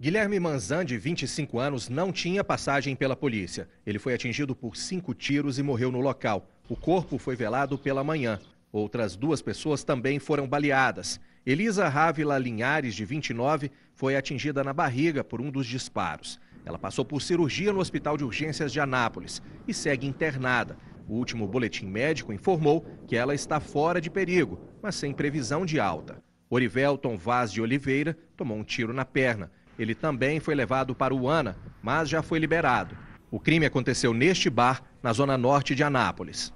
Guilherme Manzan, de 25 anos, não tinha passagem pela polícia. Ele foi atingido por cinco tiros e morreu no local. O corpo foi velado pela manhã. Outras duas pessoas também foram baleadas. Elisa Rávila Linhares, de 29, foi atingida na barriga por um dos disparos. Ela passou por cirurgia no Hospital de Urgências de Anápolis e segue internada. O último boletim médico informou que ela está fora de perigo, mas sem previsão de alta. Orivelton Vaz de Oliveira tomou um tiro na perna ele também foi levado para Uana, mas já foi liberado. O crime aconteceu neste bar, na zona norte de Anápolis.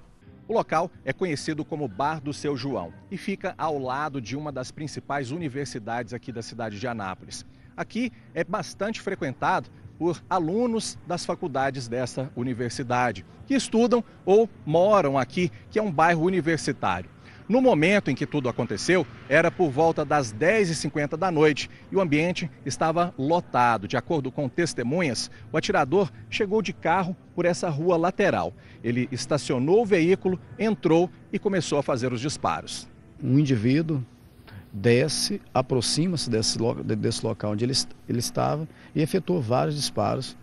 O local é conhecido como Bar do Seu João e fica ao lado de uma das principais universidades aqui da cidade de Anápolis. Aqui é bastante frequentado por alunos das faculdades dessa universidade, que estudam ou moram aqui, que é um bairro universitário. No momento em que tudo aconteceu, era por volta das 10h50 da noite e o ambiente estava lotado. De acordo com testemunhas, o atirador chegou de carro por essa rua lateral. Ele estacionou o veículo, entrou e começou a fazer os disparos. Um indivíduo desce, aproxima-se desse, desse, local onde ele, ele estava e efetuou vários disparos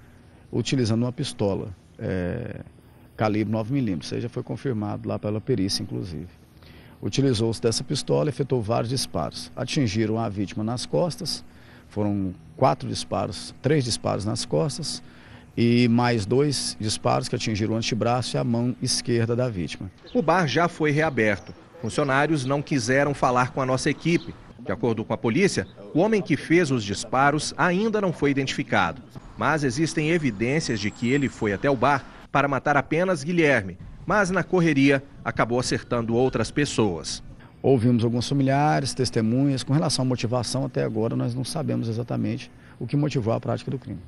utilizando uma pistola é, calibre 9mm. Isso já foi confirmado lá pela perícia, inclusive. Utilizou-se dessa pistola e efetuou vários disparos. Atingiram a vítima nas costas, foram quatro disparos, três disparos nas costas e mais dois disparos que atingiram o antebraço e a mão esquerda da vítima. O bar já foi reaberto. Funcionários não quiseram falar com a nossa equipe. De acordo com a polícia, o homem que fez os disparos ainda não foi identificado. Mas existem evidências de que ele foi até o bar para matar apenas Guilherme, mas na correria acabou acertando outras pessoas. Ouvimos alguns familiares, testemunhas. Com relação à motivação, até agora nós não sabemos exatamente o que motivou a prática do crime.